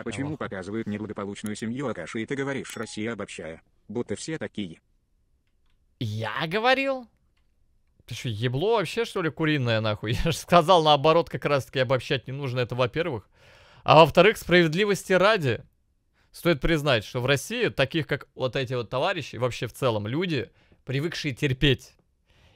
А почему показывают неблагополучную семью Акаши и ты говоришь Россия обобщая? Будто все такие. Я говорил? Ты что, ебло вообще, что ли, куриное, нахуй? Я же сказал, наоборот, как раз-таки обобщать не нужно, это во-первых. А во-вторых, справедливости ради, стоит признать, что в России таких, как вот эти вот товарищи, вообще в целом люди, привыкшие терпеть.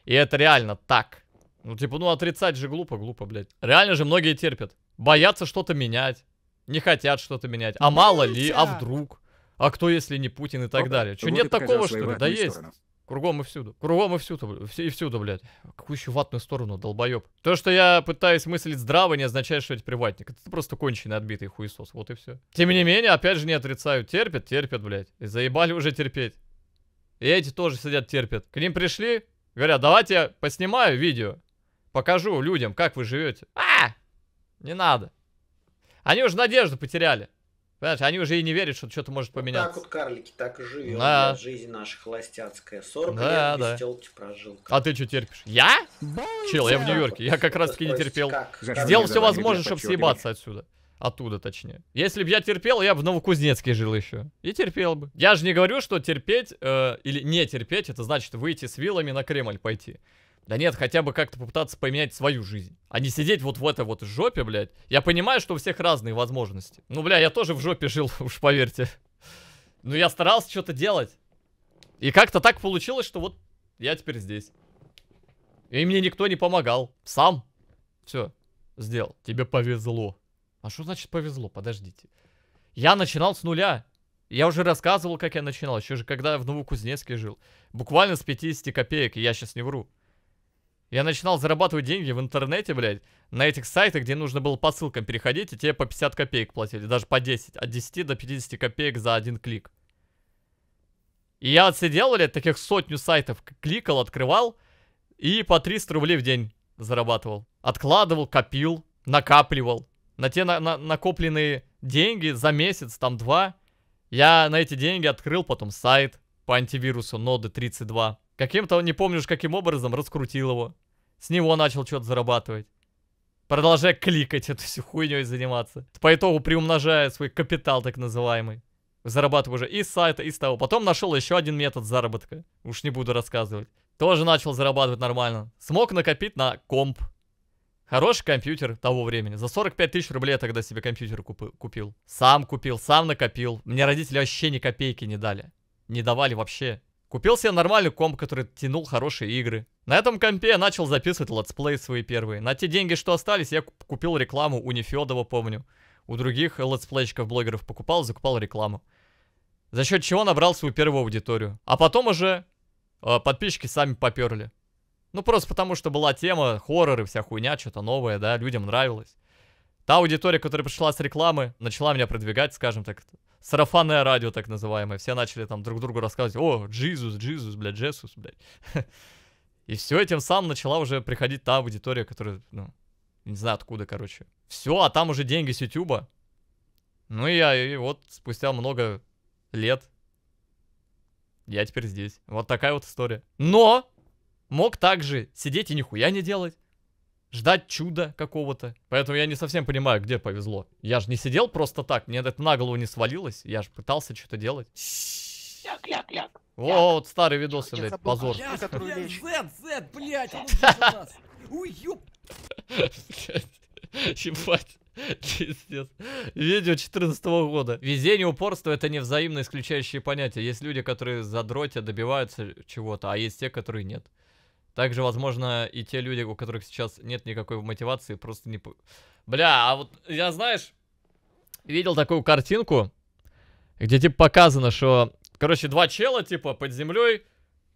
И это реально так. Ну, типа, ну, отрицать же глупо, глупо, блядь. Реально же многие терпят. Боятся что-то менять не хотят что-то менять. А мало ли, а вдруг? А кто, если не Путин и так далее? Че, нет такого, что ли? Да есть. Кругом и всюду. Кругом и всюду, и всюду, блядь. Какую еще ватную сторону, долбоеб. То, что я пытаюсь мыслить здраво, не означает, что это приватник. Это просто конченый отбитый хуесос, вот и все. Тем не менее, опять же не отрицаю. Терпят, терпят, блядь. И заебали уже терпеть. И эти тоже сидят, терпят. К ним пришли, говорят, давайте я поснимаю видео. Покажу людям, как вы живете. А! Не надо. Они уже надежду потеряли. Понимаешь, они уже и не верят, что что-то может поменяться. Вот так вот карлики так живут. Да. Жизнь наша холостяцкая. 40 да, лет без телки прожил. Как. А ты что терпишь? Я? Бойся. Чел, я в Нью-Йорке. Я как раз таки не терпел. Как? Сделал все возможное, чтобы съебаться отсюда. Оттуда, точнее. Если бы я терпел, я бы в Новокузнецке жил еще. И терпел бы. Я же не говорю, что терпеть э, или не терпеть, это значит выйти с вилами на Кремль пойти. Да нет, хотя бы как-то попытаться поменять свою жизнь. А не сидеть вот в этой вот жопе, блядь. Я понимаю, что у всех разные возможности. Ну, бля, я тоже в жопе жил, уж поверьте. Но я старался что-то делать. И как-то так получилось, что вот я теперь здесь. И мне никто не помогал. Сам. Все. Сделал. Тебе повезло. А что значит повезло? Подождите. Я начинал с нуля. Я уже рассказывал, как я начинал. Еще же когда в Новокузнецке жил. Буквально с 50 копеек. я сейчас не вру. Я начинал зарабатывать деньги в интернете, блядь, на этих сайтах, где нужно было по ссылкам переходить, и тебе по 50 копеек платили, даже по 10, от 10 до 50 копеек за один клик. И я отсидел, блядь, таких сотню сайтов, кликал, открывал, и по 300 рублей в день зарабатывал. Откладывал, копил, накапливал. На те на на накопленные деньги за месяц, там два, я на эти деньги открыл потом сайт по антивирусу ноды 32. Каким-то, не помню помнишь каким образом, раскрутил его. С него начал что-то зарабатывать. Продолжая кликать эту всю хуйню и заниматься. По итогу приумножая свой капитал так называемый. Зарабатываю уже и с сайта, и с того. Потом нашел еще один метод заработка. Уж не буду рассказывать. Тоже начал зарабатывать нормально. Смог накопить на комп. Хороший компьютер того времени. За 45 тысяч рублей я тогда себе компьютер купил. Сам купил, сам накопил. Мне родители вообще ни копейки не дали. Не давали вообще. Купил себе нормальный комп, который тянул хорошие игры. На этом компе я начал записывать летсплей свои первые. На те деньги, что остались, я купил рекламу у Нефедова, помню. У других летсплейщиков-блогеров покупал, закупал рекламу. За счет чего набрал свою первую аудиторию. А потом уже э, подписчики сами поперли. Ну просто потому, что была тема, хорроры, вся хуйня, что-то новое, да, людям нравилось. Та аудитория, которая пришла с рекламы, начала меня продвигать, скажем так, сарафанное радио так называемое. Все начали там друг другу рассказывать, о, Джизус, Джизус, блядь, Джесус, блядь. И все, тем самым начала уже приходить та аудитория, которая, ну, не знаю откуда, короче. Все, а там уже деньги с Ютуба. Ну и я, и вот спустя много лет я теперь здесь. Вот такая вот история. Но мог также сидеть и нихуя не делать. Ждать чуда какого-то. Поэтому я не совсем понимаю, где повезло. Я же не сидел просто так, мне это на голову не свалилось. Я же пытался что-то делать. Ляг, ляг, ляг. О, вот старый видос, блядь, позор. Зет, зет, блядь, он убежал нас. Уй, ёп. Пиздец. Видео 14 года. Везение и упорство это не взаимно исключающие понятия. Есть люди, которые задротят, а добиваются чего-то, а есть те, которые нет. Также, возможно, и те люди, у которых сейчас нет никакой мотивации, просто не... Бля, а вот я, знаешь, видел такую картинку, где типа показано, что Короче, два чела, типа, под землей,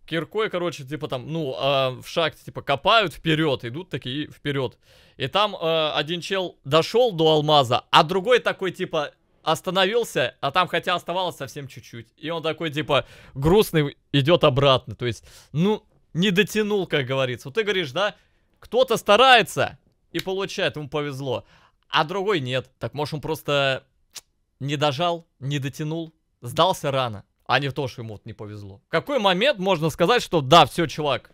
киркой, короче, типа там, ну, э, в шахте, типа, копают вперед, идут такие вперед. И там э, один чел дошел до алмаза, а другой такой, типа, остановился, а там хотя оставалось совсем чуть-чуть. И он такой, типа, грустный, идет обратно. То есть, ну, не дотянул, как говорится. Вот ты говоришь, да, кто-то старается и получает, ему повезло, а другой нет. Так, может, он просто не дожал, не дотянул, сдался рано. А не то, что ему вот не повезло. В какой момент можно сказать, что да, все, чувак,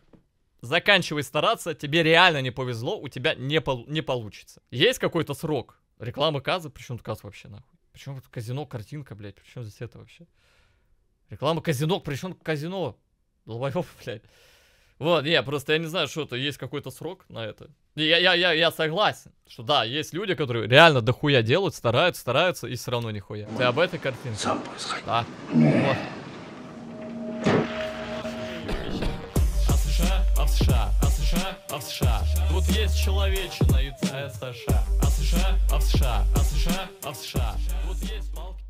заканчивай стараться, тебе реально не повезло, у тебя не, пол не получится. Есть какой-то срок? Реклама каза? Причем тут каз вообще нахуй? Причем тут казино, картинка, блядь, причем здесь это вообще? Реклама казино, причем казино? Долбоев, блядь. Вот, не, просто я не знаю, что это, есть какой-то срок на это. Я, я, я, я согласен, что да, есть люди, которые реально дохуя делают, стараются, стараются и все равно нихуя. Ты об этой картинке? Сам происходит. Да. Вот. А США, США, Тут есть человечина и а США. А США, а США, а США, а США. Тут есть палки.